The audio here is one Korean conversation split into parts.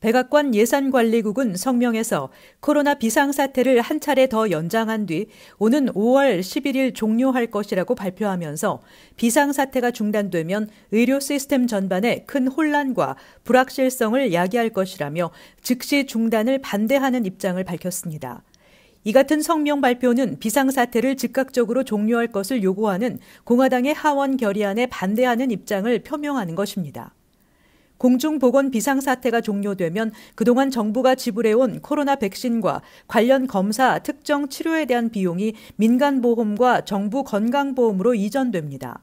백악관 예산관리국은 성명에서 코로나 비상사태를 한 차례 더 연장한 뒤 오는 5월 11일 종료할 것이라고 발표하면서 비상사태가 중단되면 의료 시스템 전반에 큰 혼란과 불확실성을 야기할 것이라며 즉시 중단을 반대하는 입장을 밝혔습니다. 이 같은 성명 발표는 비상사태를 즉각적으로 종료할 것을 요구하는 공화당의 하원 결의안에 반대하는 입장을 표명하는 것입니다. 공중보건 비상사태가 종료되면 그동안 정부가 지불해온 코로나 백신과 관련 검사, 특정 치료에 대한 비용이 민간보험과 정부 건강보험으로 이전됩니다.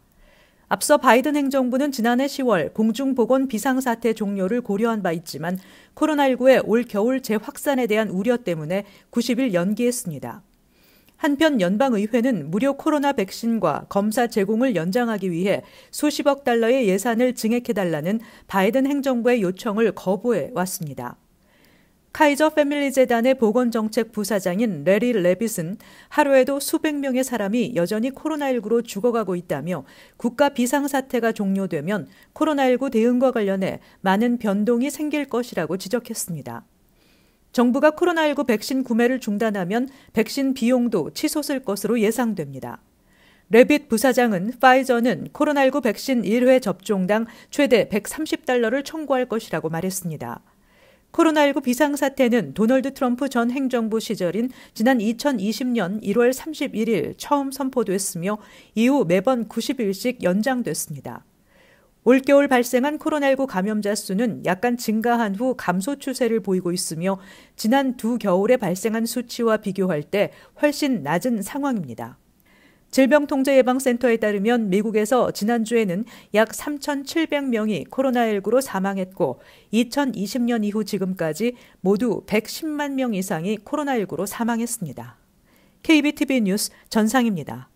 앞서 바이든 행정부는 지난해 10월 공중보건 비상사태 종료를 고려한 바 있지만 코로나19의 올 겨울 재확산에 대한 우려 때문에 90일 연기했습니다. 한편 연방의회는 무료 코로나 백신과 검사 제공을 연장하기 위해 수십억 달러의 예산을 증액해달라는 바이든 행정부의 요청을 거부해 왔습니다. 카이저 패밀리 재단의 보건정책 부사장인 레리 레빗은 하루에도 수백 명의 사람이 여전히 코로나19로 죽어가고 있다며 국가 비상사태가 종료되면 코로나19 대응과 관련해 많은 변동이 생길 것이라고 지적했습니다. 정부가 코로나19 백신 구매를 중단하면 백신 비용도 치솟을 것으로 예상됩니다. 레빗 부사장은 파이저는 코로나19 백신 1회 접종당 최대 130달러를 청구할 것이라고 말했습니다. 코로나19 비상사태는 도널드 트럼프 전 행정부 시절인 지난 2020년 1월 31일 처음 선포됐으며 이후 매번 90일씩 연장됐습니다. 올겨울 발생한 코로나19 감염자 수는 약간 증가한 후 감소 추세를 보이고 있으며 지난 두 겨울에 발생한 수치와 비교할 때 훨씬 낮은 상황입니다. 질병통제예방센터에 따르면 미국에서 지난주에는 약 3,700명이 코로나19로 사망했고 2020년 이후 지금까지 모두 110만 명 이상이 코로나19로 사망했습니다. KBTV 뉴스 전상입니다.